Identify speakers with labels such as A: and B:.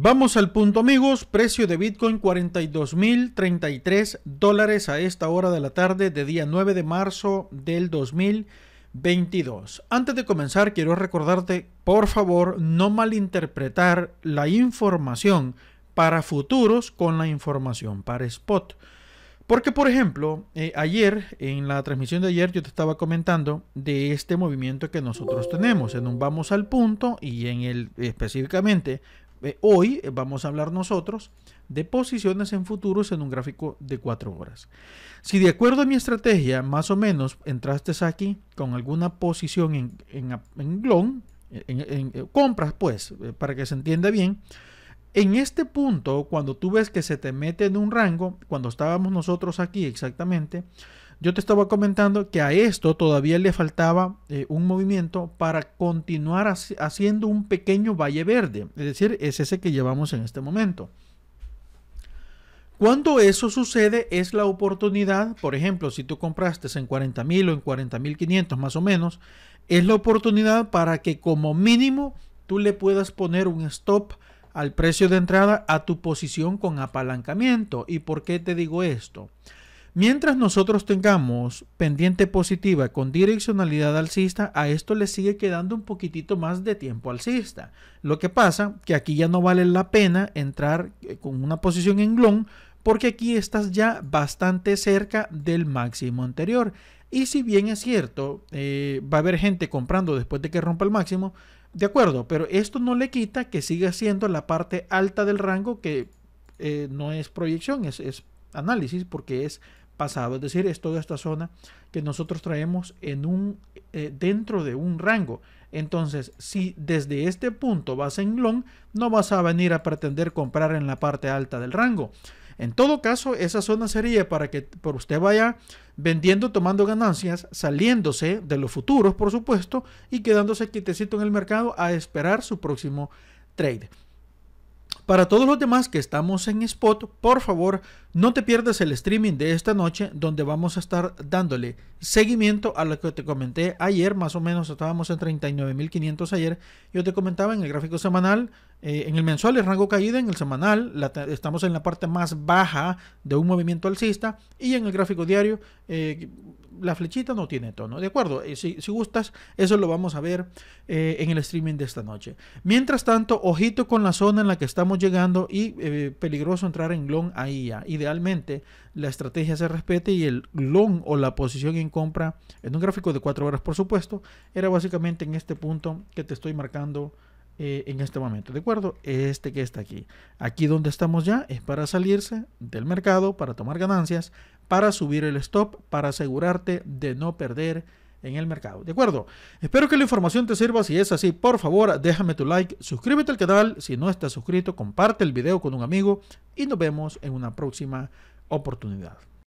A: Vamos al punto amigos, precio de Bitcoin 42.033 dólares a esta hora de la tarde de día 9 de marzo del 2022. Antes de comenzar quiero recordarte por favor no malinterpretar la información para futuros con la información para spot. Porque por ejemplo, eh, ayer en la transmisión de ayer yo te estaba comentando de este movimiento que nosotros tenemos en un vamos al punto y en el específicamente eh, hoy eh, vamos a hablar nosotros de posiciones en futuros en un gráfico de cuatro horas. Si de acuerdo a mi estrategia, más o menos, entraste aquí con alguna posición en, en, glon, en, compras, pues, eh, para que se entienda bien. En este punto, cuando tú ves que se te mete en un rango, cuando estábamos nosotros aquí exactamente, yo te estaba comentando que a esto todavía le faltaba eh, un movimiento para continuar haciendo un pequeño valle verde, es decir, es ese que llevamos en este momento. Cuando eso sucede es la oportunidad, por ejemplo, si tú compraste en 40.000 o en 40.500 más o menos, es la oportunidad para que como mínimo tú le puedas poner un stop al precio de entrada a tu posición con apalancamiento. ¿Y por qué te digo esto? Mientras nosotros tengamos pendiente positiva con direccionalidad alcista, a esto le sigue quedando un poquitito más de tiempo alcista. Lo que pasa que aquí ya no vale la pena entrar eh, con una posición en glon porque aquí estás ya bastante cerca del máximo anterior. Y si bien es cierto, eh, va a haber gente comprando después de que rompa el máximo, de acuerdo, pero esto no le quita que siga siendo la parte alta del rango que eh, no es proyección, es análisis porque es pasado. Es decir, es toda esta zona que nosotros traemos en un, eh, dentro de un rango. Entonces, si desde este punto vas en long, no vas a venir a pretender comprar en la parte alta del rango. En todo caso, esa zona sería para que por usted vaya vendiendo, tomando ganancias, saliéndose de los futuros, por supuesto, y quedándose quietecito en el mercado a esperar su próximo trade. Para todos los demás que estamos en Spot, por favor, no te pierdas el streaming de esta noche donde vamos a estar dándole seguimiento a lo que te comenté ayer, más o menos estábamos en 39.500 ayer. Yo te comentaba en el gráfico semanal, eh, en el mensual el rango caída, en el semanal estamos en la parte más baja de un movimiento alcista y en el gráfico diario... Eh, la flechita no tiene tono. De acuerdo, eh, si, si gustas, eso lo vamos a ver eh, en el streaming de esta noche. Mientras tanto, ojito con la zona en la que estamos llegando y eh, peligroso entrar en long ahí ya. Idealmente, la estrategia se respete y el long o la posición en compra, en un gráfico de 4 horas por supuesto, era básicamente en este punto que te estoy marcando. en este momento. ¿De acuerdo? Este que está aquí. Aquí donde estamos ya es para salirse del mercado, para tomar ganancias, para subir el stop, para asegurarte de no perder en el mercado. ¿De acuerdo? Espero que la información te sirva. Si es así, por favor, déjame tu like, suscríbete al canal. Si no estás suscrito, comparte el video con un amigo y nos vemos en una próxima oportunidad.